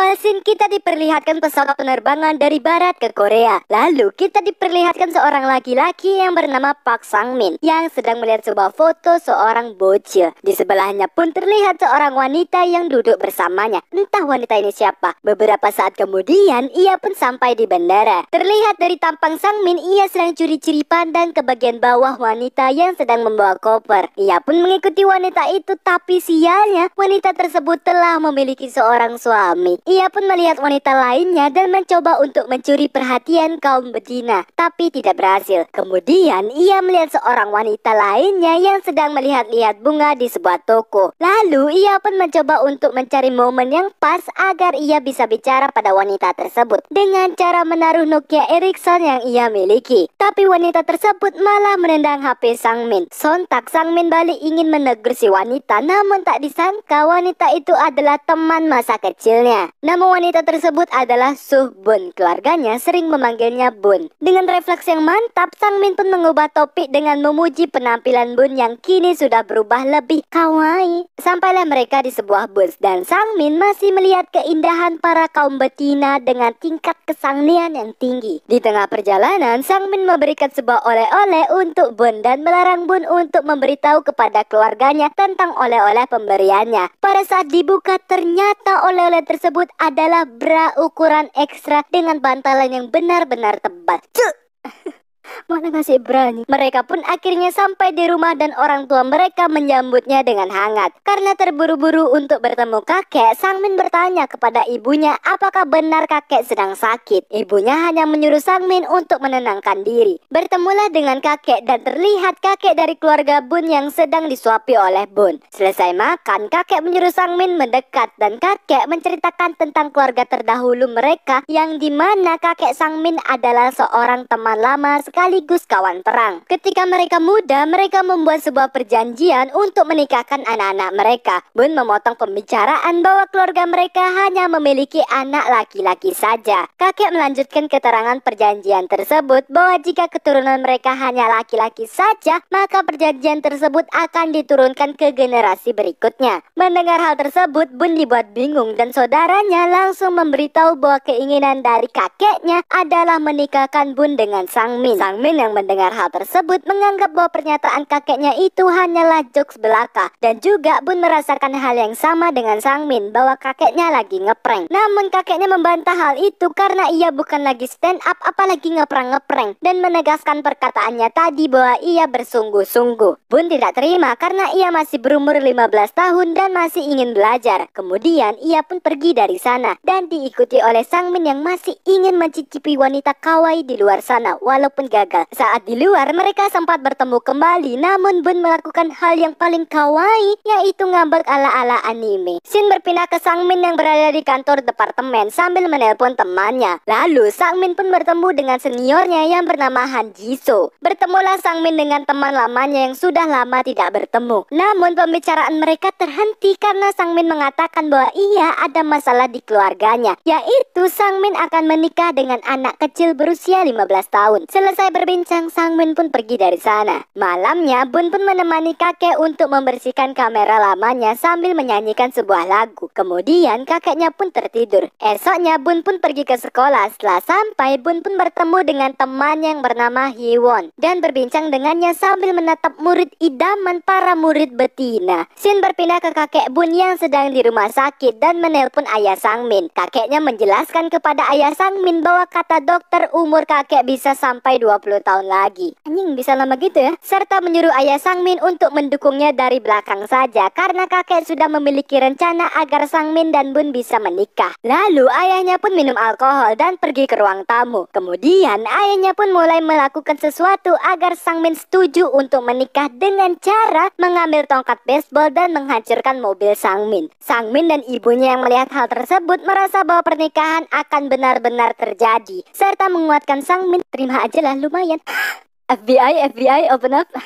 awal scene kita diperlihatkan pesawat penerbangan dari barat ke Korea. Lalu kita diperlihatkan seorang laki-laki yang bernama Park Sang Min yang sedang melihat sebuah foto seorang bocil. Di sebelahnya pun terlihat seorang wanita yang duduk bersamanya. Entah wanita ini siapa. Beberapa saat kemudian ia pun sampai di bandara. Terlihat dari tampang Sang Min ia sedang curi-curi pandang ke bagian bawah wanita yang sedang membawa koper. Ia pun mengikuti wanita itu tapi sialnya wanita tersebut telah memiliki seorang suami. Ia pun melihat wanita lainnya dan mencoba untuk mencuri perhatian kaum betina, tapi tidak berhasil. Kemudian ia melihat seorang wanita lainnya yang sedang melihat-lihat bunga di sebuah toko. Lalu ia pun mencoba untuk mencari momen yang pas agar ia bisa bicara pada wanita tersebut dengan cara menaruh Nokia Ericsson yang ia miliki. Tapi wanita tersebut malah menendang HP Sang Min. Sontak Sang Min balik ingin menegur si wanita namun tak disangka wanita itu adalah teman masa kecilnya. Nama wanita tersebut adalah Suh Bun. Keluarganya sering memanggilnya Bun. Dengan refleks yang mantap, Sang Min pun mengubah topik dengan memuji penampilan Bun yang kini sudah berubah lebih kawaii. Sampailah mereka di sebuah bus dan Sang Min masih melihat keindahan para kaum betina dengan tingkat kesangnian yang tinggi. Di tengah perjalanan, Sang Min memberikan sebuah oleh-oleh untuk Bun dan melarang Bun untuk memberitahu kepada keluarganya tentang oleh-oleh pemberiannya. Pada saat dibuka, ternyata oleh-oleh tersebut adalah bra ukuran ekstra dengan bantalan yang benar-benar tebal. Cuk! Mana masih berani? Mereka pun akhirnya sampai di rumah dan orang tua mereka menyambutnya dengan hangat. Karena terburu-buru untuk bertemu kakek, Sang Min bertanya kepada ibunya apakah benar kakek sedang sakit. Ibunya hanya menyuruh Sang Min untuk menenangkan diri. Bertemulah dengan kakek dan terlihat kakek dari keluarga Bun yang sedang disuapi oleh Bun. Selesai makan, kakek menyuruh Sang Min mendekat dan kakek menceritakan tentang keluarga terdahulu mereka yang dimana kakek Sang Min adalah seorang teman lama sekaligus kawan perang. Ketika mereka muda, mereka membuat sebuah perjanjian untuk menikahkan anak-anak mereka. Bun memotong pembicaraan bahwa keluarga mereka hanya memiliki anak laki-laki saja. Kakek melanjutkan keterangan perjanjian tersebut bahwa jika keturunan mereka hanya laki-laki saja, maka perjanjian tersebut akan diturunkan ke generasi berikutnya. Mendengar hal tersebut, Bun dibuat bingung dan saudaranya langsung memberitahu bahwa keinginan dari kakeknya adalah menikahkan Bun dengan Sang Min. Sang Min yang mendengar hal tersebut menganggap bahwa pernyataan kakeknya itu hanyalah jokes belaka dan juga Bun merasakan hal yang sama dengan Sang Min bahwa kakeknya lagi ngeprank. Namun kakeknya membantah hal itu karena ia bukan lagi stand up apalagi ngeprank-ngeprank dan menegaskan perkataannya tadi bahwa ia bersungguh-sungguh. Bun tidak terima karena ia masih berumur 15 tahun dan masih ingin belajar. Kemudian ia pun pergi dari sana dan diikuti oleh Sang Min yang masih ingin mencicipi wanita kawaii di luar sana walaupun gagal. Saat di luar, mereka sempat bertemu kembali, namun Bun melakukan hal yang paling kawaii, yaitu ngambek ala-ala anime. Shin berpindah ke Sangmin yang berada di kantor departemen sambil menelpon temannya. Lalu, Sangmin pun bertemu dengan seniornya yang bernama Han Jisoo. Bertemulah Sangmin dengan teman lamanya yang sudah lama tidak bertemu. Namun, pembicaraan mereka terhenti karena Sangmin mengatakan bahwa ia ada masalah di keluarganya, yaitu Sangmin akan menikah dengan anak kecil berusia 15 tahun. Selesai Selesai berbincang, Sang Min pun pergi dari sana. Malamnya, Bun pun menemani kakek untuk membersihkan kamera lamanya sambil menyanyikan sebuah lagu. Kemudian kakeknya pun tertidur. Esoknya Bun pun pergi ke sekolah. Setelah sampai, Bun pun bertemu dengan teman yang bernama Hiwon dan berbincang dengannya sambil menatap murid idaman para murid betina. Sin berpindah ke kakek Bun yang sedang di rumah sakit dan menelpon ayah Sang Min. Kakeknya menjelaskan kepada ayah Sang Min bahwa kata dokter umur kakek bisa sampai 20 20 tahun lagi. Anjing bisa lama gitu ya. Serta menyuruh ayah Sang Min untuk mendukungnya dari belakang saja karena kakek sudah memiliki rencana agar Sang Min dan Bun bisa menikah. Lalu ayahnya pun minum alkohol dan pergi ke ruang tamu. Kemudian ayahnya pun mulai melakukan sesuatu agar Sang Min setuju untuk menikah dengan cara mengambil tongkat baseball dan menghancurkan mobil Sang Min. Sang Min dan ibunya yang melihat hal tersebut merasa bahwa pernikahan akan benar-benar terjadi serta menguatkan Sang Min terima aja lah lumayan. FBI, FBI, open up.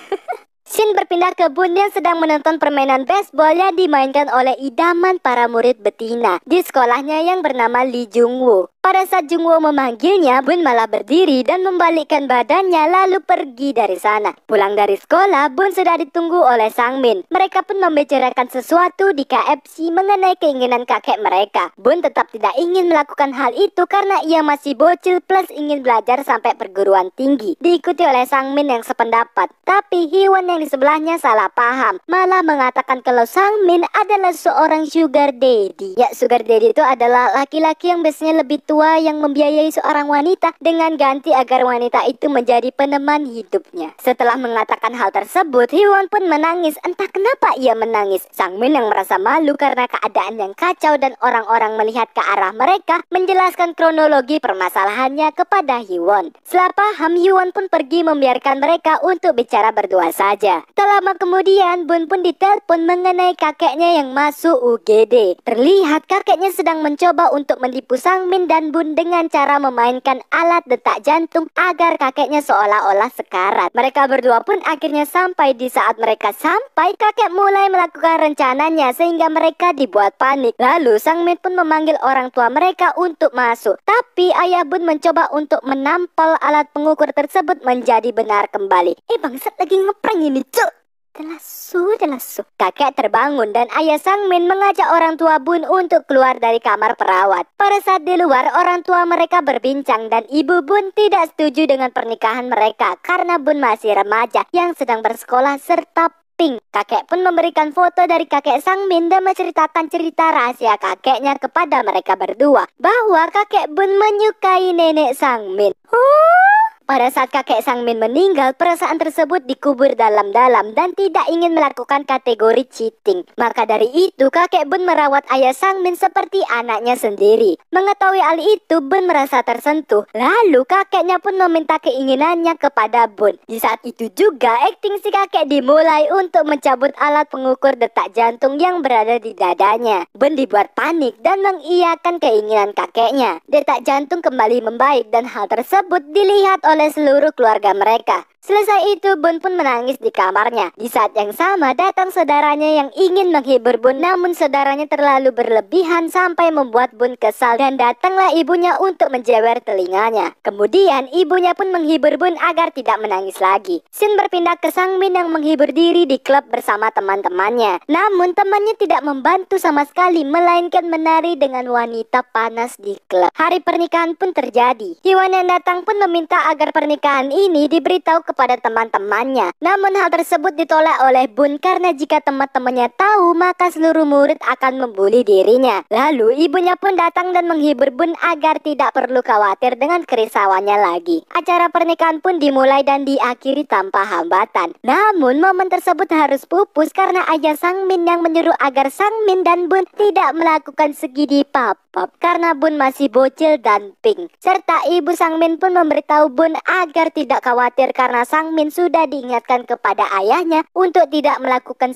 Shin berpindah ke Bun yang sedang menonton permainan baseball yang dimainkan oleh idaman para murid betina di sekolahnya yang bernama Lee Jung Woo. Pada saat Jungwo memanggilnya, Bun malah berdiri dan membalikkan badannya lalu pergi dari sana. Pulang dari sekolah, Bun sudah ditunggu oleh Sang Min. Mereka pun membicarakan sesuatu di KFC mengenai keinginan kakek mereka. Bun tetap tidak ingin melakukan hal itu karena ia masih bocil plus ingin belajar sampai perguruan tinggi. Diikuti oleh Sang Min yang sependapat. Tapi Hiwon yang di sebelahnya salah paham. Malah mengatakan kalau Sang Min adalah seorang sugar daddy. Ya, sugar daddy itu adalah laki-laki yang biasanya lebih tua tua yang membiayai seorang wanita dengan ganti agar wanita itu menjadi peneman hidupnya. Setelah mengatakan hal tersebut, Hyewon pun menangis. Entah kenapa ia menangis. Sang Min yang merasa malu karena keadaan yang kacau dan orang-orang melihat ke arah mereka menjelaskan kronologi permasalahannya kepada Hyewon. Setelah paham, Hyewon pun pergi membiarkan mereka untuk bicara berdua saja. Tak lama kemudian, Bun pun ditelepon mengenai kakeknya yang masuk UGD. Terlihat kakeknya sedang mencoba untuk menipu Sang Min dan Bun dengan cara memainkan alat detak jantung agar kakeknya seolah-olah sekarat. Mereka berdua pun akhirnya sampai di saat mereka sampai, kakek mulai melakukan rencananya sehingga mereka dibuat panik. Lalu Sang Min pun memanggil orang tua mereka untuk masuk. Tapi Ayah Bun mencoba untuk menampal alat pengukur tersebut menjadi benar kembali. Eh bangsat lagi ngeprank ini cuk. Telasu, telasu. Kakek terbangun dan ayah Sang Min mengajak orang tua Bun untuk keluar dari kamar perawat. Pada saat di luar, orang tua mereka berbincang dan ibu Bun tidak setuju dengan pernikahan mereka karena Bun masih remaja yang sedang bersekolah serta Pink. Kakek pun memberikan foto dari kakek Sang Min dan menceritakan cerita rahasia kakeknya kepada mereka berdua bahwa kakek Bun menyukai nenek Sang Min. Huh! Oh, pada saat kakek Sang Min meninggal, perasaan tersebut dikubur dalam-dalam dan tidak ingin melakukan kategori cheating. Maka dari itu, kakek Bun merawat ayah Sang Min seperti anaknya sendiri. Mengetahui hal itu, Bun merasa tersentuh. Lalu kakeknya pun meminta keinginannya kepada Bun. Di saat itu juga, akting si kakek dimulai untuk mencabut alat pengukur detak jantung yang berada di dadanya. Bun dibuat panik dan mengiyakan keinginan kakeknya. Detak jantung kembali membaik dan hal tersebut dilihat oleh oleh seluruh keluarga mereka Selesai itu Bun pun menangis di kamarnya. Di saat yang sama datang saudaranya yang ingin menghibur Bun namun saudaranya terlalu berlebihan sampai membuat Bun kesal dan datanglah ibunya untuk menjewer telinganya. Kemudian ibunya pun menghibur Bun agar tidak menangis lagi. Sin berpindah ke Sang Min yang menghibur diri di klub bersama teman-temannya. Namun temannya tidak membantu sama sekali melainkan menari dengan wanita panas di klub. Hari pernikahan pun terjadi. hewan yang datang pun meminta agar pernikahan ini diberitahu ke kepada teman-temannya. Namun hal tersebut ditolak oleh Bun karena jika teman-temannya tahu maka seluruh murid akan membuli dirinya. Lalu ibunya pun datang dan menghibur Bun agar tidak perlu khawatir dengan kerisauannya lagi. Acara pernikahan pun dimulai dan diakhiri tanpa hambatan. Namun momen tersebut harus pupus karena ayah Sang Min yang menyuruh agar Sang Min dan Bun tidak melakukan segidi pop karena Bun masih bocil dan pink. Serta ibu Sang Min pun memberitahu Bun agar tidak khawatir karena Sang Min sudah diingatkan kepada ayahnya untuk tidak melakukan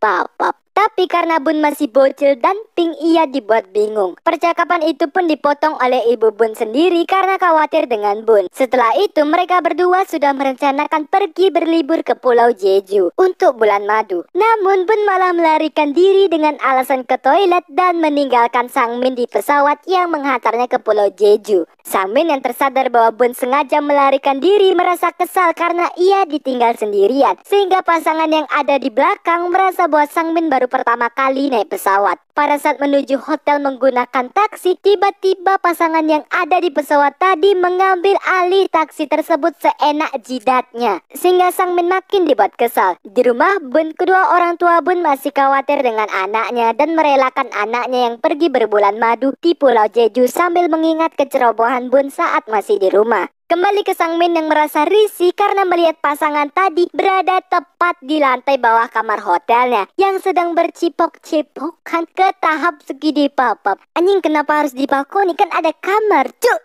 papap. Tapi karena Bun masih bocil dan Pink ia dibuat bingung. Percakapan itu pun dipotong oleh ibu Bun sendiri karena khawatir dengan Bun. Setelah itu mereka berdua sudah merencanakan pergi berlibur ke Pulau Jeju untuk bulan madu. Namun Bun malah melarikan diri dengan alasan ke toilet dan meninggalkan Sang Min di pesawat yang menghantarnya ke Pulau Jeju. Sang Min yang tersadar bahwa Bun sengaja melarikan diri merasa kesal karena ia ditinggal sendirian. Sehingga pasangan yang ada di belakang merasa bahwa Sang Min baru pertama kali naik pesawat. Pada saat menuju hotel menggunakan taksi, tiba-tiba pasangan yang ada di pesawat tadi mengambil alih taksi tersebut seenak jidatnya. Sehingga sang Min makin dibuat kesal. Di rumah Bun, kedua orang tua Bun masih khawatir dengan anaknya dan merelakan anaknya yang pergi berbulan madu di Pulau Jeju sambil mengingat kecerobohan Bun saat masih di rumah. Kembali ke Sang Min yang merasa risih karena melihat pasangan tadi berada tepat di lantai bawah kamar hotelnya yang sedang bercipok-cipokan ke tahap segidi papap. Anjing kenapa harus di balkoni kan ada kamar, cuk.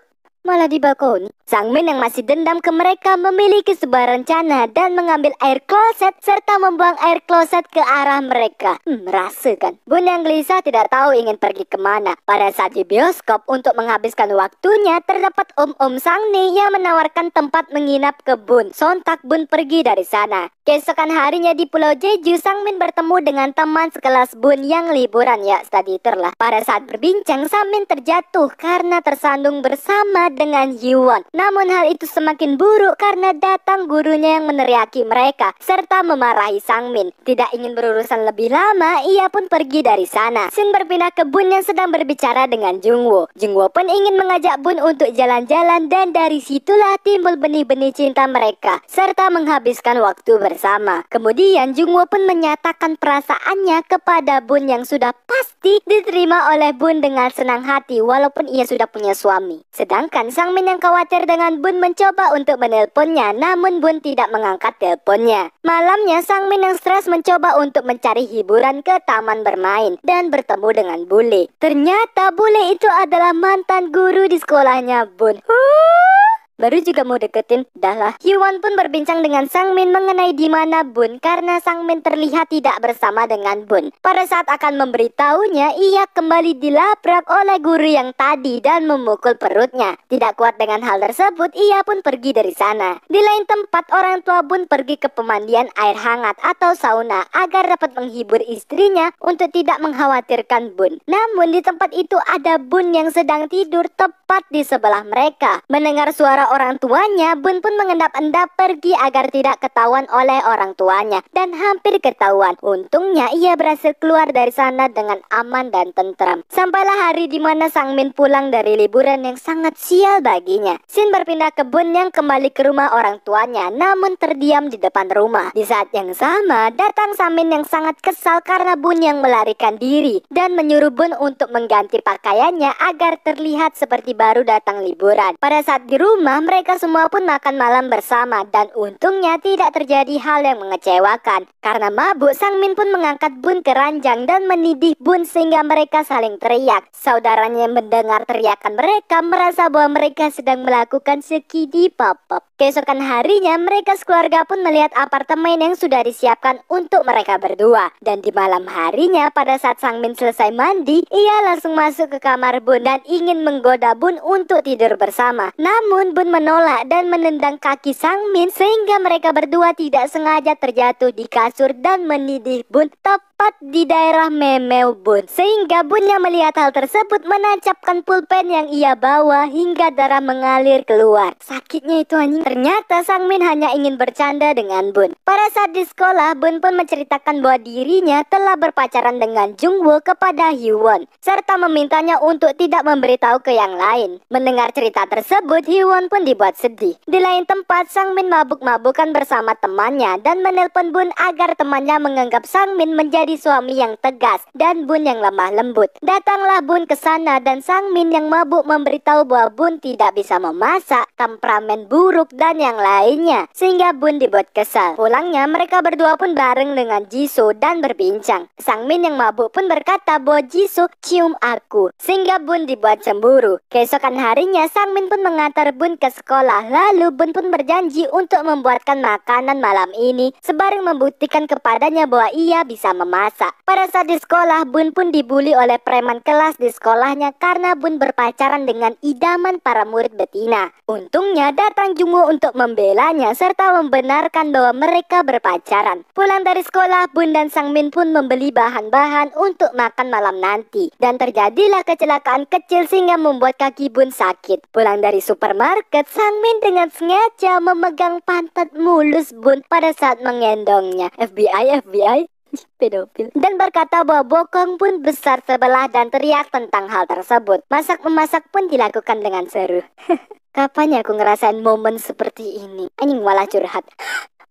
Malah di balkoni. Sang Min yang masih dendam ke mereka memiliki sebuah rencana dan mengambil air kloset serta membuang air kloset ke arah mereka. Hmm, merasakan. Bun yang gelisah tidak tahu ingin pergi kemana. Pada saat di bioskop untuk menghabiskan waktunya terdapat om-om Sang Ni yang menawarkan tempat menginap ke Bun. Sontak Bun pergi dari sana. Keesokan harinya di Pulau Jeju, Sang Min bertemu dengan teman sekelas Bun yang liburan ya study tour lah. Pada saat berbincang, Sang Min terjatuh karena tersandung bersama dengan Yiwon. Namun hal itu semakin buruk karena datang gurunya yang meneriaki mereka serta memarahi Sang Min. Tidak ingin berurusan lebih lama, ia pun pergi dari sana. Sin berpindah ke Bun yang sedang berbicara dengan Jungwo. Jungwo pun ingin mengajak Bun untuk jalan-jalan dan dari situlah timbul benih-benih cinta mereka serta menghabiskan waktu bersama. Kemudian Jungwo pun menyatakan perasaannya kepada Bun yang sudah pasti diterima oleh Bun dengan senang hati walaupun ia sudah punya suami. Sedangkan Sang Min yang khawatir dengan Bun mencoba untuk menelponnya namun Bun tidak mengangkat teleponnya. Malamnya Sang Min yang stres mencoba untuk mencari hiburan ke taman bermain dan bertemu dengan Bule. Ternyata Bule itu adalah mantan guru di sekolahnya Bun. Huuu baru juga mau deketin, dah lah. Hyewon pun berbincang dengan Sang Min mengenai di mana Bun karena Sang Min terlihat tidak bersama dengan Bun. Pada saat akan memberitahunya, ia kembali dilabrak oleh guru yang tadi dan memukul perutnya. Tidak kuat dengan hal tersebut, ia pun pergi dari sana. Di lain tempat, orang tua Bun pergi ke pemandian air hangat atau sauna agar dapat menghibur istrinya untuk tidak mengkhawatirkan Bun. Namun di tempat itu ada Bun yang sedang tidur tepat di sebelah mereka. Mendengar suara orang tuanya, Bun pun mengendap-endap pergi agar tidak ketahuan oleh orang tuanya dan hampir ketahuan. Untungnya ia berhasil keluar dari sana dengan aman dan tentram. Sampailah hari di mana Sang Min pulang dari liburan yang sangat sial baginya. Sin berpindah ke Bun yang kembali ke rumah orang tuanya namun terdiam di depan rumah. Di saat yang sama, datang Sang Min yang sangat kesal karena Bun yang melarikan diri dan menyuruh Bun untuk mengganti pakaiannya agar terlihat seperti baru datang liburan. Pada saat di rumah, rumah mereka semua pun makan malam bersama dan untungnya tidak terjadi hal yang mengecewakan. Karena mabuk, Sang Min pun mengangkat Bun ke ranjang dan menidih Bun sehingga mereka saling teriak. Saudaranya yang mendengar teriakan mereka merasa bahwa mereka sedang melakukan sekidi pop-pop. Keesokan harinya mereka sekeluarga pun melihat apartemen yang sudah disiapkan untuk mereka berdua. Dan di malam harinya pada saat Sang Min selesai mandi, ia langsung masuk ke kamar Bun dan ingin menggoda Bun untuk tidur bersama. Namun Bun pun menolak dan menendang kaki Sang Min sehingga mereka berdua tidak sengaja terjatuh di kasur dan menidih buntok tepat di daerah memel Bun. Sehingga Bunnya melihat hal tersebut menancapkan pulpen yang ia bawa hingga darah mengalir keluar. Sakitnya itu anjing. Ternyata Sang Min hanya ingin bercanda dengan Bun. Pada saat di sekolah, Bun pun menceritakan bahwa dirinya telah berpacaran dengan Jungwo kepada Hyun serta memintanya untuk tidak memberitahu ke yang lain. Mendengar cerita tersebut, Hyun pun dibuat sedih. Di lain tempat, Sang Min mabuk-mabukan bersama temannya dan menelpon Bun agar temannya menganggap Sang Min menjadi menjadi suami yang tegas dan Bun yang lemah lembut. Datanglah Bun ke sana dan Sang Min yang mabuk memberitahu bahwa Bun tidak bisa memasak, temperamen buruk dan yang lainnya. Sehingga Bun dibuat kesal. Pulangnya mereka berdua pun bareng dengan Jisoo dan berbincang. Sang Min yang mabuk pun berkata bahwa Jisoo cium aku. Sehingga Bun dibuat cemburu. Keesokan harinya Sang Min pun mengantar Bun ke sekolah. Lalu Bun pun berjanji untuk membuatkan makanan malam ini. Sebareng membuktikan kepadanya bahwa ia bisa memasak masa. Pada saat di sekolah, Bun pun dibully oleh preman kelas di sekolahnya karena Bun berpacaran dengan idaman para murid betina. Untungnya datang Jungwoo untuk membelanya serta membenarkan bahwa mereka berpacaran. Pulang dari sekolah, Bun dan Sang Min pun membeli bahan-bahan untuk makan malam nanti. Dan terjadilah kecelakaan kecil sehingga membuat kaki Bun sakit. Pulang dari supermarket, Sang Min dengan sengaja memegang pantat mulus Bun pada saat mengendongnya. FBI, FBI, pedofil. Dan berkata bahwa bokong pun besar sebelah dan teriak tentang hal tersebut. Masak-memasak pun dilakukan dengan seru. Kapan ya aku ngerasain momen seperti ini? Anjing malah curhat.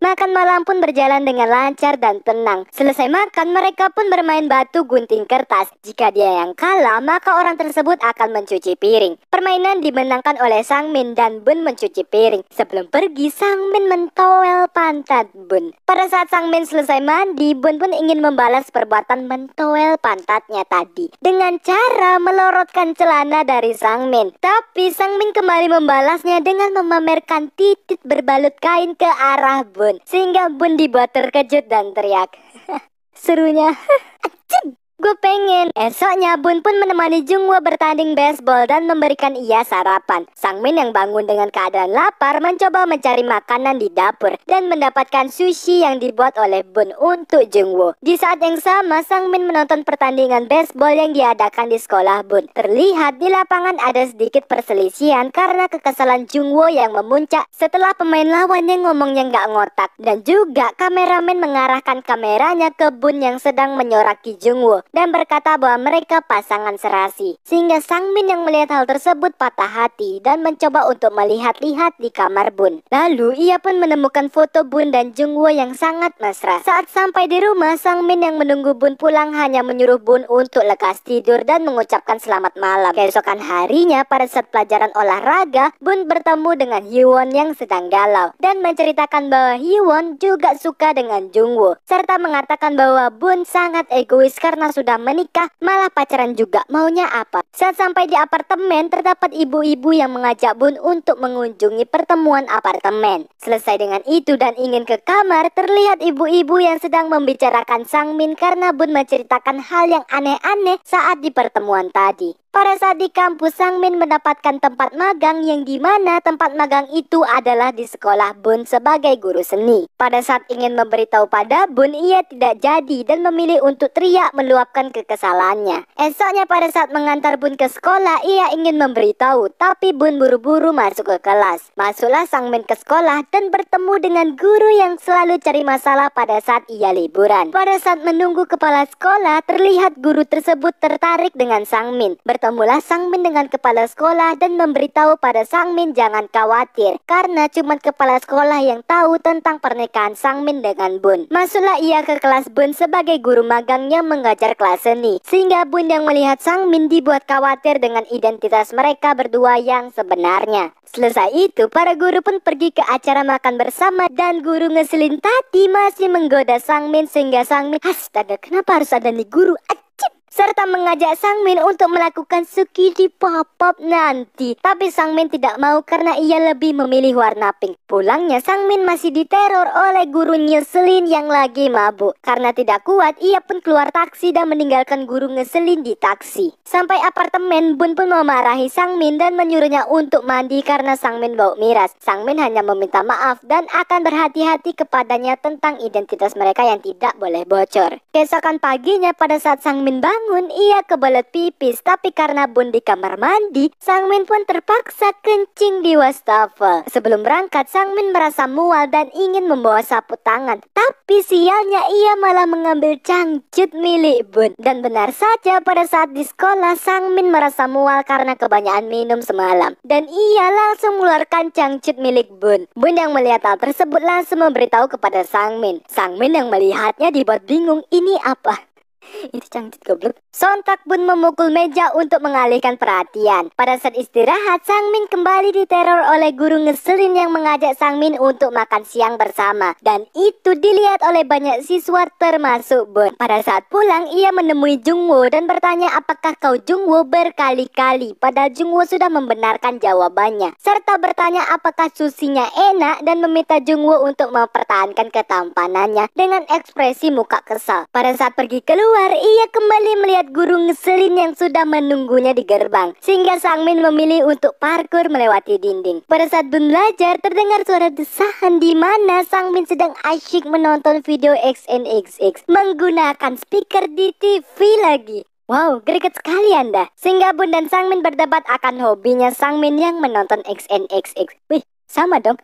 Makan malam pun berjalan dengan lancar dan tenang. Selesai makan, mereka pun bermain batu gunting kertas. Jika dia yang kalah, maka orang tersebut akan mencuci piring. Permainan dimenangkan oleh Sang Min dan Bun mencuci piring. Sebelum pergi, Sang Min mentowel pantat Bun. Pada saat Sang Min selesai mandi, Bun pun ingin membalas perbuatan mentowel pantatnya tadi. Dengan cara melorotkan celana dari Sang Min. Tapi Sang Min kembali membalasnya dengan memamerkan titik berbalut kain ke arah Bun. Sehingga Bun dibuat terkejut dan teriak. Serunya, Gue pengen. Esoknya Bun pun menemani Jungwo bertanding baseball dan memberikan ia sarapan. Sang Min yang bangun dengan keadaan lapar mencoba mencari makanan di dapur dan mendapatkan sushi yang dibuat oleh Bun untuk Jungwo. Di saat yang sama, Sang Min menonton pertandingan baseball yang diadakan di sekolah Bun. Terlihat di lapangan ada sedikit perselisihan karena kekesalan Jungwo yang memuncak setelah pemain lawannya ngomongnya nggak ngotak dan juga kameramen mengarahkan kameranya ke Bun yang sedang menyoraki Jungwo dan berkata bahwa mereka pasangan serasi. Sehingga Sang Min yang melihat hal tersebut patah hati dan mencoba untuk melihat-lihat di kamar Bun. Lalu ia pun menemukan foto Bun dan Jung Jungwo yang sangat mesra. Saat sampai di rumah, Sang Min yang menunggu Bun pulang hanya menyuruh Bun untuk lekas tidur dan mengucapkan selamat malam. Keesokan harinya pada saat pelajaran olahraga, Bun bertemu dengan Hyewon yang sedang galau dan menceritakan bahwa Hyewon juga suka dengan Jung Jungwo serta mengatakan bahwa Bun sangat egois karena sudah sudah menikah, malah pacaran juga maunya apa? Saat sampai di apartemen, terdapat ibu-ibu yang mengajak Bun untuk mengunjungi pertemuan apartemen. Selesai dengan itu dan ingin ke kamar, terlihat ibu-ibu yang sedang membicarakan Sang Min karena Bun menceritakan hal yang aneh-aneh saat di pertemuan tadi. Pada saat di kampus, Sang Min mendapatkan tempat magang yang dimana tempat magang itu adalah di sekolah Bun sebagai guru seni. Pada saat ingin memberitahu pada Bun, ia tidak jadi dan memilih untuk teriak meluapkan kekesalannya. Esoknya pada saat mengantar Bun ke sekolah, ia ingin memberitahu, tapi Bun buru-buru masuk ke kelas. Masuklah Sang Min ke sekolah dan bertemu dengan guru yang selalu cari masalah pada saat ia liburan. Pada saat menunggu kepala sekolah, terlihat guru tersebut tertarik dengan Sang Min. Bert bertemulah Sang Min dengan kepala sekolah dan memberitahu pada Sang Min jangan khawatir karena cuma kepala sekolah yang tahu tentang pernikahan Sang Min dengan Bun. Masuklah ia ke kelas Bun sebagai guru magangnya mengajar kelas seni sehingga Bun yang melihat Sang Min dibuat khawatir dengan identitas mereka berdua yang sebenarnya. Selesai itu para guru pun pergi ke acara makan bersama dan guru ngeselin tadi masih menggoda Sang Min sehingga Sang Min astaga kenapa harus ada nih guru serta mengajak Sang Min untuk melakukan suki di up nanti. Tapi Sang Min tidak mau karena ia lebih memilih warna pink. Pulangnya Sang Min masih diteror oleh guru nyeselin yang lagi mabuk. Karena tidak kuat, ia pun keluar taksi dan meninggalkan guru ngeselin di taksi. Sampai apartemen, Bun pun memarahi Sang Min dan menyuruhnya untuk mandi karena Sang Min bau miras. Sang Min hanya meminta maaf dan akan berhati-hati kepadanya tentang identitas mereka yang tidak boleh bocor. Keesokan paginya pada saat Sang Min bangun, bangun, ia kebelet pipis. Tapi karena Bun di kamar mandi, Sang Min pun terpaksa kencing di wastafel. Sebelum berangkat, Sang Min merasa mual dan ingin membawa sapu tangan. Tapi sialnya ia malah mengambil cangcut milik Bun. Dan benar saja pada saat di sekolah, Sang Min merasa mual karena kebanyakan minum semalam. Dan ia langsung mengeluarkan cangcut milik Bun. Bun yang melihat hal tersebut langsung memberitahu kepada Sang Min. Sang Min yang melihatnya dibuat bingung ini apa. Itu cantik goblok. Sontak pun memukul meja untuk mengalihkan perhatian. Pada saat istirahat, Sang Min kembali diteror oleh guru ngeselin yang mengajak Sang Min untuk makan siang bersama. Dan itu dilihat oleh banyak siswa termasuk Bon. Pada saat pulang, ia menemui Jung Woo dan bertanya apakah kau Jung Woo berkali-kali. Padahal Woo sudah membenarkan jawabannya. Serta bertanya apakah susinya enak dan meminta Jung Woo untuk mempertahankan ketampanannya dengan ekspresi muka kesal. Pada saat pergi keluar, keluar, ia kembali melihat guru ngeselin yang sudah menunggunya di gerbang. Sehingga Sang Min memilih untuk parkur melewati dinding. Pada saat Bun belajar, terdengar suara desahan di mana Sang Min sedang asyik menonton video XNXX menggunakan speaker di TV lagi. Wow, greget sekali Anda. Sehingga Bun dan Sang Min berdebat akan hobinya Sang Min yang menonton XNXX. Wih, sama dong.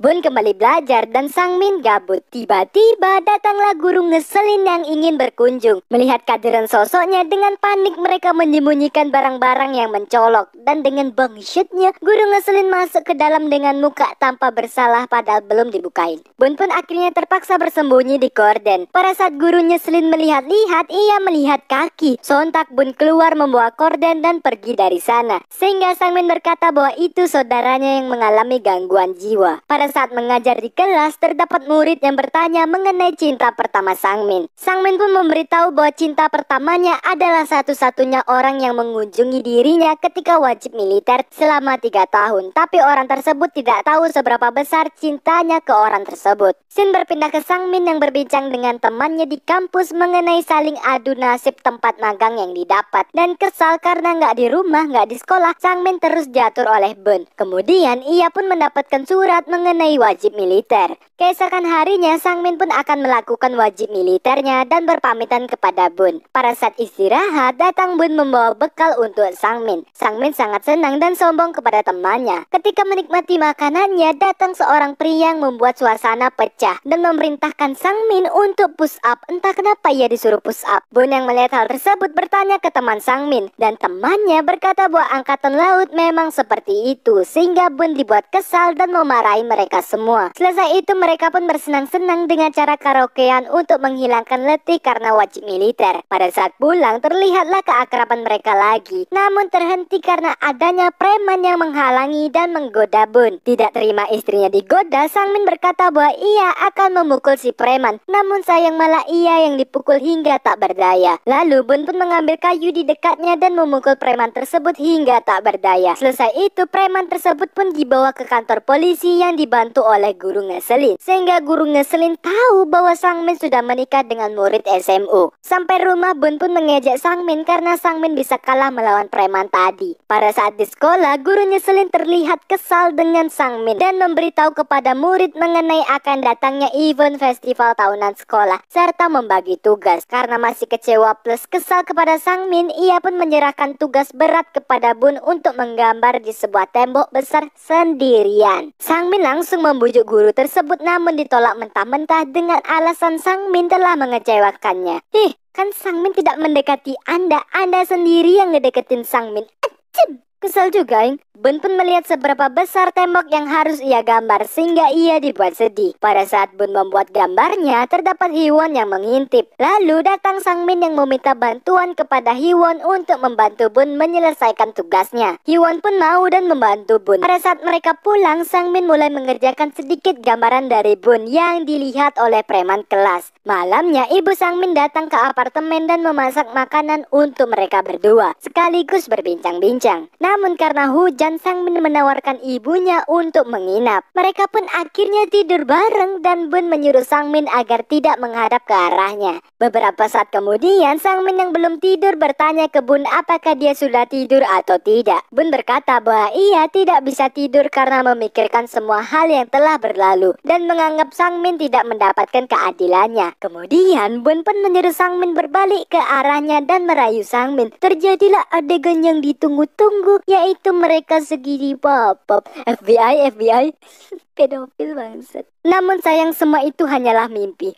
Bun kembali belajar dan Sang Min gabut. Tiba-tiba datanglah guru ngeselin yang ingin berkunjung. Melihat kehadiran sosoknya dengan panik mereka menyembunyikan barang-barang yang mencolok. Dan dengan bangsyutnya guru ngeselin masuk ke dalam dengan muka tanpa bersalah padahal belum dibukain. Bun pun akhirnya terpaksa bersembunyi di korden. Pada saat guru ngeselin melihat-lihat ia melihat kaki. Sontak Bun keluar membawa korden dan pergi dari sana. Sehingga Sang Min berkata bahwa itu saudaranya yang mengalami gangguan jiwa. Pada saat mengajar di kelas, terdapat murid yang bertanya mengenai cinta pertama Sang Min. Sang Min pun memberitahu bahwa cinta pertamanya adalah satu-satunya orang yang mengunjungi dirinya ketika wajib militer selama tiga tahun. Tapi orang tersebut tidak tahu seberapa besar cintanya ke orang tersebut. Sin berpindah ke Min yang berbincang dengan temannya di kampus mengenai saling adu nasib tempat magang yang didapat. Dan kesal karena nggak di rumah, nggak di sekolah, Sang Min terus diatur oleh Ben. Kemudian ia pun mendapatkan surat mengenai nem o admiliter Keesokan harinya, Sang Min pun akan melakukan wajib militernya dan berpamitan kepada Bun. Pada saat istirahat, datang Bun membawa bekal untuk Sang Min. Sang Min sangat senang dan sombong kepada temannya. Ketika menikmati makanannya, datang seorang pria yang membuat suasana pecah dan memerintahkan Sang Min untuk push up. Entah kenapa ia disuruh push up. Bun yang melihat hal tersebut bertanya ke teman Sang Min dan temannya berkata bahwa angkatan laut memang seperti itu sehingga Bun dibuat kesal dan memarahi mereka semua. Selesai itu mereka mereka pun bersenang-senang dengan cara karaokean untuk menghilangkan letih karena wajib militer. Pada saat pulang, terlihatlah keakraban mereka lagi. Namun terhenti karena adanya preman yang menghalangi dan menggoda Bun. Tidak terima istrinya digoda, Sang Min berkata bahwa ia akan memukul si preman. Namun sayang malah ia yang dipukul hingga tak berdaya. Lalu Bun pun mengambil kayu di dekatnya dan memukul preman tersebut hingga tak berdaya. Selesai itu, preman tersebut pun dibawa ke kantor polisi yang dibantu oleh guru ngeselin. Sehingga guru ngeselin tahu bahwa Sang Min sudah menikah dengan murid SMU. Sampai rumah Bun pun mengejek Sang Min karena Sang Min bisa kalah melawan preman tadi. Pada saat di sekolah, guru ngeselin terlihat kesal dengan Sang Min dan memberitahu kepada murid mengenai akan datangnya event festival tahunan sekolah serta membagi tugas. Karena masih kecewa plus kesal kepada Sang Min, ia pun menyerahkan tugas berat kepada Bun untuk menggambar di sebuah tembok besar sendirian. Sang Min langsung membujuk guru tersebut namun ditolak mentah-mentah dengan alasan Sang Min telah mengecewakannya. Ih, eh, kan Sang Min tidak mendekati Anda, Anda sendiri yang ngedeketin Sang Min. Acem! Kesel juga, Ing. Bun pun melihat seberapa besar tembok yang harus ia gambar sehingga ia dibuat sedih. Pada saat Bun membuat gambarnya, terdapat Hiwon yang mengintip. Lalu datang Sang Min yang meminta bantuan kepada Hiwon untuk membantu Bun menyelesaikan tugasnya. Hiwon pun mau dan membantu Bun. Pada saat mereka pulang, Sang Min mulai mengerjakan sedikit gambaran dari Bun yang dilihat oleh preman kelas. Malamnya, ibu Sang Min datang ke apartemen dan memasak makanan untuk mereka berdua, sekaligus berbincang-bincang. Namun karena hujan, dan Sang Bun menawarkan ibunya untuk menginap. Mereka pun akhirnya tidur bareng dan Bun menyuruh Sang Min agar tidak menghadap ke arahnya. Beberapa saat kemudian Sang Min yang belum tidur bertanya ke Bun apakah dia sudah tidur atau tidak. Bun berkata bahwa ia tidak bisa tidur karena memikirkan semua hal yang telah berlalu dan menganggap Sang Min tidak mendapatkan keadilannya. Kemudian Bun pun menyuruh Sang Min berbalik ke arahnya dan merayu Sang Min. Terjadilah adegan yang ditunggu-tunggu yaitu mereka segini pop FBI FBI pedofil bangsat namun sayang semua itu hanyalah mimpi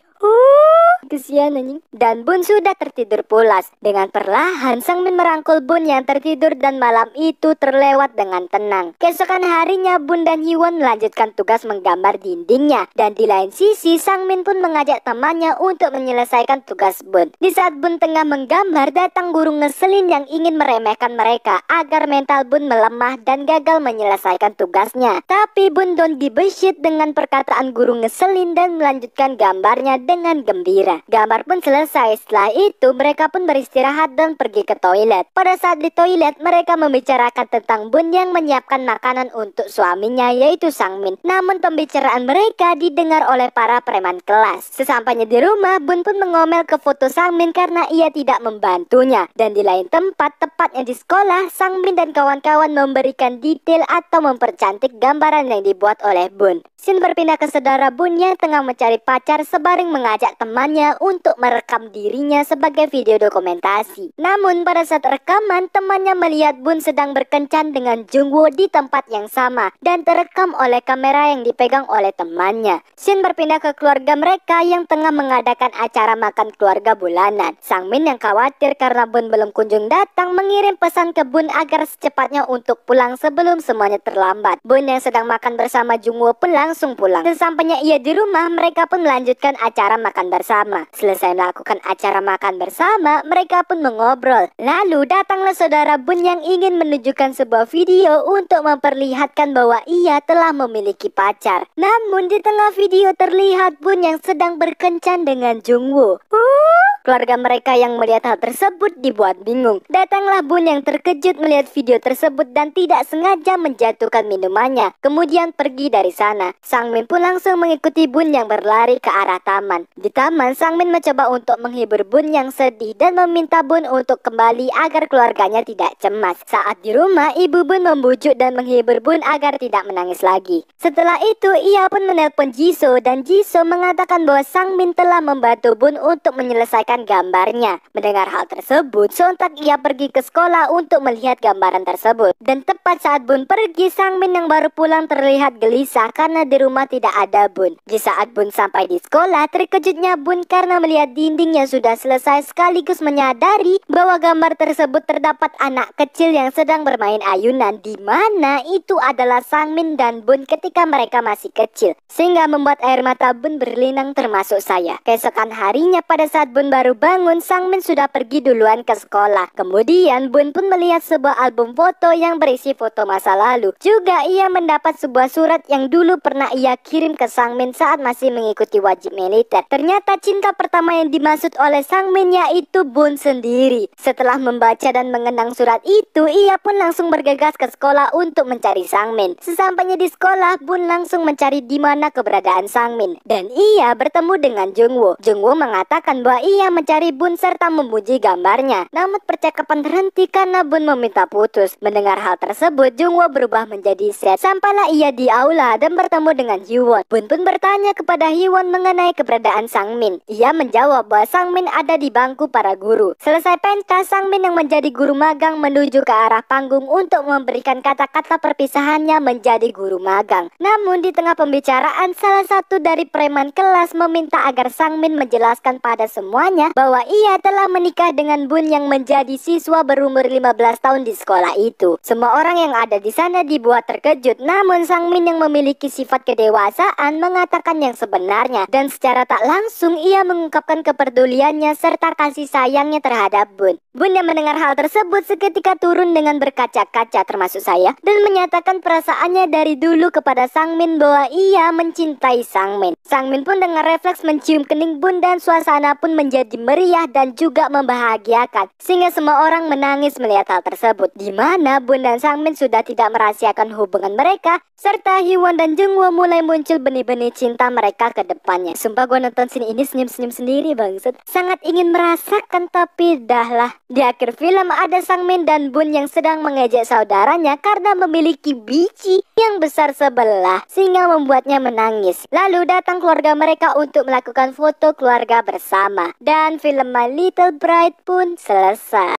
Kesian anjing. Dan Bun sudah tertidur pulas. Dengan perlahan Sang Min merangkul Bun yang tertidur dan malam itu terlewat dengan tenang. Keesokan harinya Bun dan Hyun melanjutkan tugas menggambar dindingnya. Dan di lain sisi Sang Min pun mengajak temannya untuk menyelesaikan tugas Bun. Di saat Bun tengah menggambar datang guru ngeselin yang ingin meremehkan mereka agar mental Bun melemah dan gagal menyelesaikan tugasnya. Tapi Bun Don dibesit dengan perkataan guru ngeselin dan melanjutkan gambarnya dengan gembira saja. Iya, gambar pun selesai. Setelah itu mereka pun beristirahat dan pergi ke toilet. Pada saat di toilet mereka membicarakan tentang Bun yang menyiapkan makanan untuk suaminya yaitu Sang Min. Namun pembicaraan mereka didengar oleh para preman kelas. Sesampainya di rumah Bun pun mengomel ke foto Sang Min karena ia tidak membantunya. Dan di lain tempat tepatnya di sekolah Sang Min dan kawan-kawan memberikan detail atau mempercantik gambaran yang dibuat oleh Bun. Sin berpindah ke saudara Bun yang tengah mencari pacar sebaring mengajak temannya untuk merekam dirinya sebagai video dokumentasi. Namun pada saat rekaman, temannya melihat Bun sedang berkencan dengan Jungwoo di tempat yang sama dan terekam oleh kamera yang dipegang oleh temannya. Shin berpindah ke keluarga mereka yang tengah mengadakan acara makan keluarga bulanan. Sang Min yang khawatir karena Bun belum kunjung datang mengirim pesan ke Bun agar secepatnya untuk pulang sebelum semuanya terlambat. Bun yang sedang makan bersama Jungwoo pun langsung pulang. Sesampainya ia di rumah, mereka pun melanjutkan acara makan bersama bersama. Selesai melakukan acara makan bersama, mereka pun mengobrol. Lalu datanglah saudara Bun yang ingin menunjukkan sebuah video untuk memperlihatkan bahwa ia telah memiliki pacar. Namun di tengah video terlihat Bun yang sedang berkencan dengan Jungwoo. Uh! Keluarga mereka yang melihat hal tersebut dibuat bingung. Datanglah Bun yang terkejut melihat video tersebut dan tidak sengaja menjatuhkan minumannya. Kemudian pergi dari sana. Sang Min pun langsung mengikuti Bun yang berlari ke arah taman. Di taman, Sang Min mencoba untuk menghibur Bun yang sedih dan meminta Bun untuk kembali agar keluarganya tidak cemas. Saat di rumah, ibu Bun membujuk dan menghibur Bun agar tidak menangis lagi. Setelah itu, ia pun menelpon Jisoo dan Jisoo mengatakan bahwa Sang Min telah membantu Bun untuk menyelesaikan gambarnya. Mendengar hal tersebut, sontak ia pergi ke sekolah untuk melihat gambaran tersebut. Dan tepat saat Bun pergi, Sang Min yang baru pulang terlihat gelisah karena di rumah tidak ada Bun. Di saat Bun sampai di sekolah, terkejutnya Bun karena melihat dindingnya sudah selesai sekaligus menyadari bahwa gambar tersebut terdapat anak kecil yang sedang bermain ayunan di mana itu adalah Sang Min dan Bun ketika mereka masih kecil. Sehingga membuat air mata Bun berlinang termasuk saya. Keesokan harinya pada saat Bun baru baru bangun, Sang Min sudah pergi duluan ke sekolah. Kemudian Bun pun melihat sebuah album foto yang berisi foto masa lalu. Juga ia mendapat sebuah surat yang dulu pernah ia kirim ke Sang Min saat masih mengikuti wajib militer. Ternyata cinta pertama yang dimaksud oleh Sang Min yaitu Bun sendiri. Setelah membaca dan mengenang surat itu, ia pun langsung bergegas ke sekolah untuk mencari Sang Min. Sesampainya di sekolah, Bun langsung mencari di mana keberadaan Sang Min. Dan ia bertemu dengan Jungwo. Jungwo mengatakan bahwa ia mencari Bun serta memuji gambarnya. Namun percakapan terhenti karena Bun meminta putus. Mendengar hal tersebut, Jungwo berubah menjadi set. Sampailah ia di aula dan bertemu dengan Hyewon. Bun pun bertanya kepada Hyewon mengenai keberadaan Sang Min. Ia menjawab bahwa Sang Min ada di bangku para guru. Selesai pentas, Sang Min yang menjadi guru magang menuju ke arah panggung untuk memberikan kata-kata perpisahannya menjadi guru magang. Namun di tengah pembicaraan, salah satu dari preman kelas meminta agar Sang Min menjelaskan pada semuanya ayahnya bahwa ia telah menikah dengan Bun yang menjadi siswa berumur 15 tahun di sekolah itu. Semua orang yang ada di sana dibuat terkejut, namun Sang Min yang memiliki sifat kedewasaan mengatakan yang sebenarnya dan secara tak langsung ia mengungkapkan kepeduliannya serta kasih sayangnya terhadap Bun. Bun yang mendengar hal tersebut seketika turun dengan berkaca-kaca termasuk saya dan menyatakan perasaannya dari dulu kepada Sang Min bahwa ia mencintai Sang Min. Sang Min pun dengan refleks mencium kening Bun dan suasana pun menjadi menjadi meriah dan juga membahagiakan sehingga semua orang menangis melihat hal tersebut di mana Bun dan Sangmin sudah tidak merahasiakan hubungan mereka serta Hiwon dan Jungwoo mulai muncul benih-benih cinta mereka ke depannya. Sumpah gue nonton sini ini senyum-senyum sendiri bangset. Sangat ingin merasakan tapi dahlah di akhir film ada Sangmin dan Bun yang sedang mengejek saudaranya karena memiliki biji yang besar sebelah sehingga membuatnya menangis. Lalu datang keluarga mereka untuk melakukan foto keluarga bersama. Dan dan film My Little Bride pun selesai.